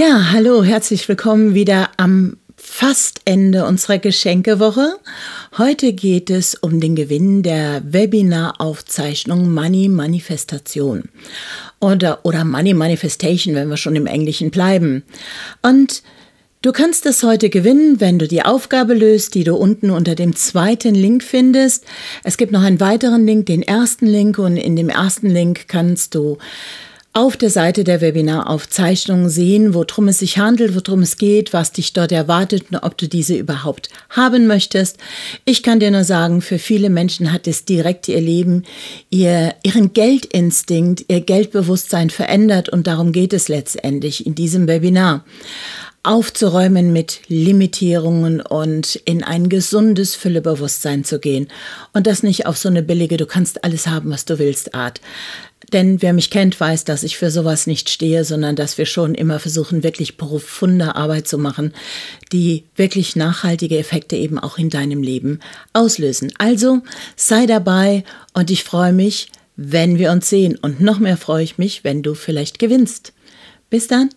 Ja, hallo, herzlich willkommen wieder am fast Ende unserer Geschenkewoche. Heute geht es um den Gewinn der Webinaraufzeichnung Money Manifestation oder, oder Money Manifestation, wenn wir schon im Englischen bleiben. Und Du kannst es heute gewinnen, wenn du die Aufgabe löst, die du unten unter dem zweiten Link findest. Es gibt noch einen weiteren Link, den ersten Link, und in dem ersten Link kannst du auf der Seite der Webinaraufzeichnung sehen, worum es sich handelt, worum es geht, was dich dort erwartet und ob du diese überhaupt haben möchtest. Ich kann dir nur sagen, für viele Menschen hat es direkt ihr Leben, ihr, ihren Geldinstinkt, ihr Geldbewusstsein verändert und darum geht es letztendlich in diesem Webinar aufzuräumen mit Limitierungen und in ein gesundes Füllebewusstsein zu gehen. Und das nicht auf so eine billige, du kannst alles haben, was du willst, Art. Denn wer mich kennt, weiß, dass ich für sowas nicht stehe, sondern dass wir schon immer versuchen, wirklich profunde Arbeit zu machen, die wirklich nachhaltige Effekte eben auch in deinem Leben auslösen. Also sei dabei und ich freue mich, wenn wir uns sehen. Und noch mehr freue ich mich, wenn du vielleicht gewinnst. Bis dann.